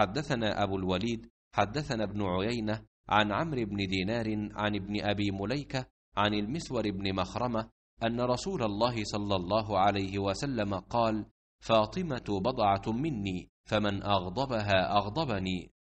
حدثنا أبو الوليد حدثنا ابن عيينة عن عمرو بن دينار عن ابن أبي مليكة عن المسور بن مخرمة أن رسول الله صلى الله عليه وسلم قال: فاطمة بضعة مني فمن أغضبها أغضبني